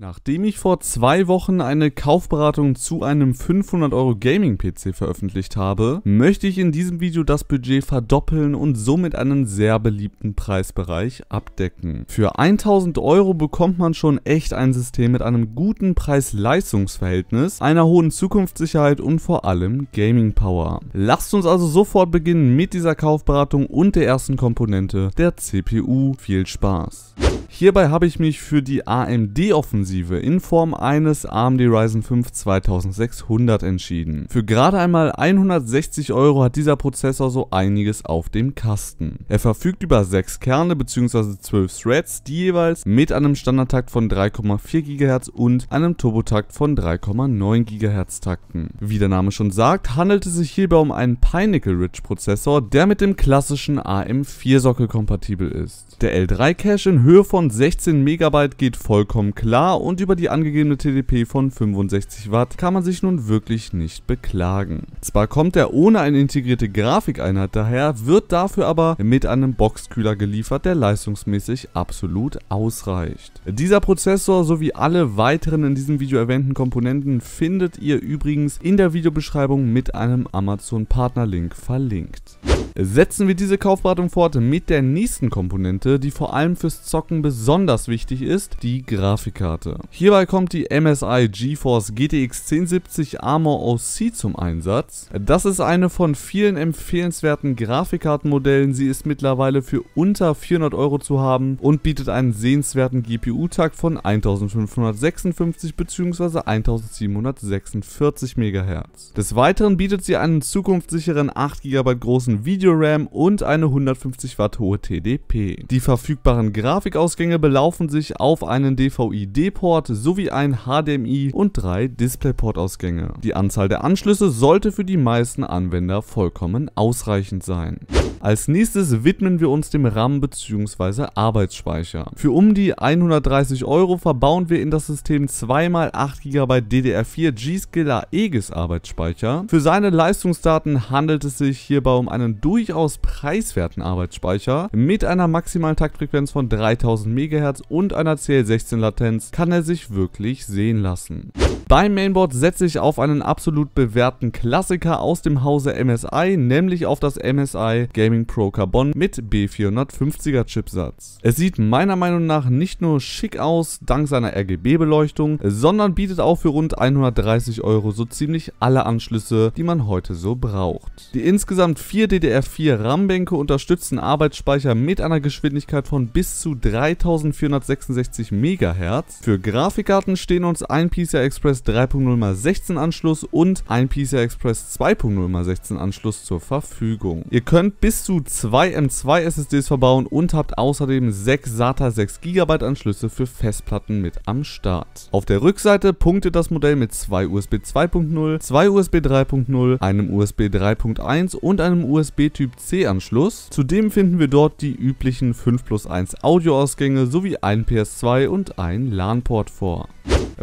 Nachdem ich vor zwei Wochen eine Kaufberatung zu einem 500 Euro Gaming PC veröffentlicht habe, möchte ich in diesem Video das Budget verdoppeln und somit einen sehr beliebten Preisbereich abdecken. Für 1000 Euro bekommt man schon echt ein System mit einem guten Preis-Leistungs-Verhältnis, einer hohen Zukunftssicherheit und vor allem Gaming Power. Lasst uns also sofort beginnen mit dieser Kaufberatung und der ersten Komponente der CPU. Viel Spaß! Hierbei habe ich mich für die AMD-Offensive Offensive in Form eines AMD Ryzen 5 2600 entschieden. Für gerade einmal 160 Euro hat dieser Prozessor so einiges auf dem Kasten. Er verfügt über 6 Kerne bzw. 12 Threads, die jeweils mit einem Standardtakt von 3,4 GHz und einem Turbotakt von 3,9 GHz takten. Wie der Name schon sagt, handelt es sich hierbei um einen Pinnacle Ridge Prozessor, der mit dem klassischen AM4 Sockel kompatibel ist. Der L3 Cache in Höhe von 16 MB geht vollkommen klar und über die angegebene TDP von 65 Watt kann man sich nun wirklich nicht beklagen. Zwar kommt er ohne eine integrierte Grafikeinheit daher, wird dafür aber mit einem Boxkühler geliefert, der leistungsmäßig absolut ausreicht. Dieser Prozessor sowie alle weiteren in diesem Video erwähnten Komponenten findet ihr übrigens in der Videobeschreibung mit einem Amazon Partnerlink verlinkt. Setzen wir diese Kaufberatung fort mit der nächsten Komponente, die vor allem fürs Zocken besonders wichtig ist, die Grafikkarte hatte. Hierbei kommt die MSI GeForce GTX 1070 Armor OC zum Einsatz. Das ist eine von vielen empfehlenswerten Grafikkartenmodellen. Sie ist mittlerweile für unter 400 Euro zu haben und bietet einen sehenswerten GPU-Takt von 1556 bzw. 1746 MHz. Des Weiteren bietet sie einen zukunftssicheren 8 GB großen Videoram und eine 150 Watt hohe TDP. Die verfügbaren Grafikausgänge belaufen sich auf einen DVI-D USB-Port sowie ein HDMI und drei DisplayPort-Ausgänge. Die Anzahl der Anschlüsse sollte für die meisten Anwender vollkommen ausreichend sein. Als nächstes widmen wir uns dem RAM bzw. Arbeitsspeicher. Für um die 130 Euro verbauen wir in das System 2x8 GB DDR4 G-Skiller EGIS Arbeitsspeicher. Für seine Leistungsdaten handelt es sich hierbei um einen durchaus preiswerten Arbeitsspeicher. Mit einer maximalen Taktfrequenz von 3000 MHz und einer CL16 Latenz kann kann er sich wirklich sehen lassen. Beim Mainboard setze ich auf einen absolut bewährten Klassiker aus dem Hause MSI, nämlich auf das MSI Gaming Pro Carbon mit B450er Chipsatz. Es sieht meiner Meinung nach nicht nur schick aus, dank seiner RGB-Beleuchtung, sondern bietet auch für rund 130 Euro so ziemlich alle Anschlüsse, die man heute so braucht. Die insgesamt vier DDR4 RAM-Bänke unterstützen Arbeitsspeicher mit einer Geschwindigkeit von bis zu 3466 MHz. Für Grafikkarten stehen uns ein PCI Express 3.0 x 16 Anschluss und ein PCI Express 2.0 x 16 Anschluss zur Verfügung. Ihr könnt bis zu zwei M2 SSDs verbauen und habt außerdem sechs SATA 6 GB Anschlüsse für Festplatten mit am Start. Auf der Rückseite punktet das Modell mit zwei USB 2.0, zwei USB 3.0, einem USB 3.1 und einem USB Typ C Anschluss. Zudem finden wir dort die üblichen 5 plus 1 Audioausgänge sowie ein PS2 und ein LAN LAN-Port vor.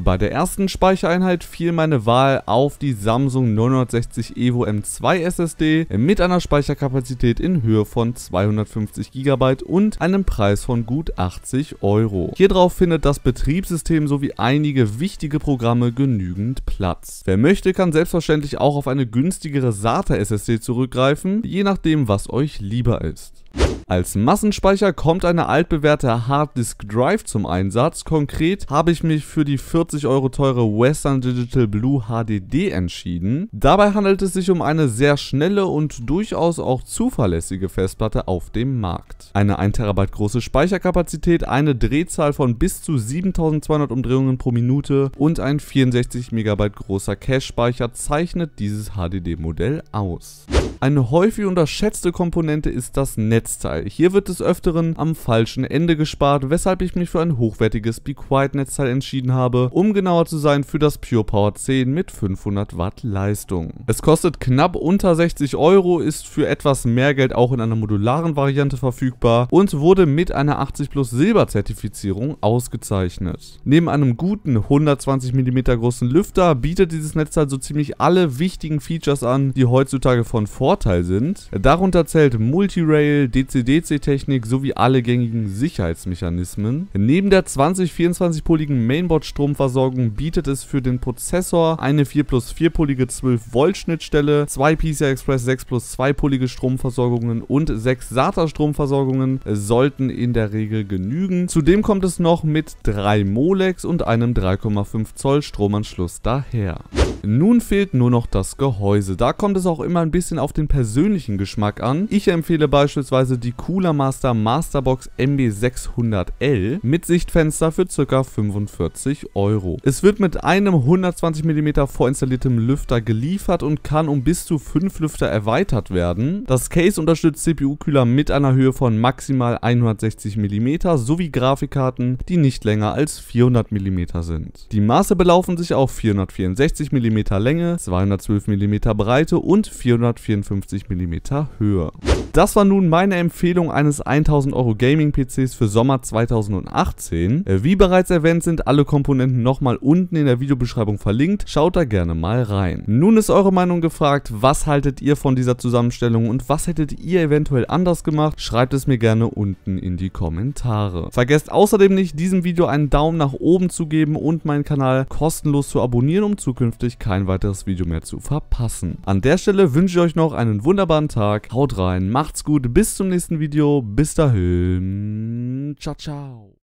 Bei der ersten Speichereinheit fiel meine Wahl auf die Samsung 960 EVO M2 SSD mit einer Speicherkapazität in Höhe von 250 GB und einem Preis von gut 80 Euro. Hier findet das Betriebssystem sowie einige wichtige Programme genügend Platz. Wer möchte, kann selbstverständlich auch auf eine günstigere SATA e SSD zurückgreifen, je nachdem was euch lieber ist. Als Massenspeicher kommt eine altbewährte Harddisk Drive zum Einsatz, konkret habe ich mich für die 40 Euro teure Western Digital Blue HDD entschieden. Dabei handelt es sich um eine sehr schnelle und durchaus auch zuverlässige Festplatte auf dem Markt. Eine 1TB große Speicherkapazität, eine Drehzahl von bis zu 7200 Umdrehungen pro Minute und ein 64MB großer Cache-Speicher zeichnet dieses HDD-Modell aus. Eine häufig unterschätzte Komponente ist das Netzteil. Hier wird des Öfteren am falschen Ende gespart, weshalb ich mich für ein hochwertiges Be Quiet Netzteil entschieden habe, um genauer zu sein für das Pure Power 10 mit 500 Watt Leistung. Es kostet knapp unter 60 Euro, ist für etwas mehr Geld auch in einer modularen Variante verfügbar und wurde mit einer 80 Plus Silber Zertifizierung ausgezeichnet. Neben einem guten 120 mm großen Lüfter bietet dieses Netzteil so ziemlich alle wichtigen Features an, die heutzutage von Vorteil sind. Darunter zählt Multirail, DC-DC-Technik sowie alle gängigen Sicherheitsmechanismen. Neben der 2024 20-poligen Mainboard-Stromversorgung bietet es für den Prozessor eine 4 plus 4-polige 12-Volt-Schnittstelle, zwei PCI Express 6 plus 2-polige Stromversorgungen und sechs SATA-Stromversorgungen sollten in der Regel genügen. Zudem kommt es noch mit drei Molex und einem 3,5 Zoll Stromanschluss daher. Nun fehlt nur noch das Gehäuse. Da kommt es auch immer ein bisschen auf den persönlichen Geschmack an. Ich empfehle beispielsweise die Cooler Master Masterbox MB600L mit Sichtfenster für ca. 45 Euro. Es wird mit einem 120mm vorinstalliertem Lüfter geliefert und kann um bis zu 5 Lüfter erweitert werden. Das Case unterstützt CPU-Kühler mit einer Höhe von maximal 160 mm sowie Grafikkarten, die nicht länger als 400 mm sind. Die Maße belaufen sich auf 464 mm mm Länge, 212 mm Breite und 454 mm Höhe. Das war nun meine Empfehlung eines 1000 Euro Gaming PCs für Sommer 2018. Äh, wie bereits erwähnt sind alle Komponenten nochmal unten in der Videobeschreibung verlinkt, schaut da gerne mal rein. Nun ist eure Meinung gefragt, was haltet ihr von dieser Zusammenstellung und was hättet ihr eventuell anders gemacht? Schreibt es mir gerne unten in die Kommentare. Vergesst außerdem nicht, diesem Video einen Daumen nach oben zu geben und meinen Kanal kostenlos zu abonnieren, um zukünftig kein weiteres Video mehr zu verpassen. An der Stelle wünsche ich euch noch einen wunderbaren Tag. Haut rein, macht's gut, bis zum nächsten Video. Bis dahin, ciao, ciao.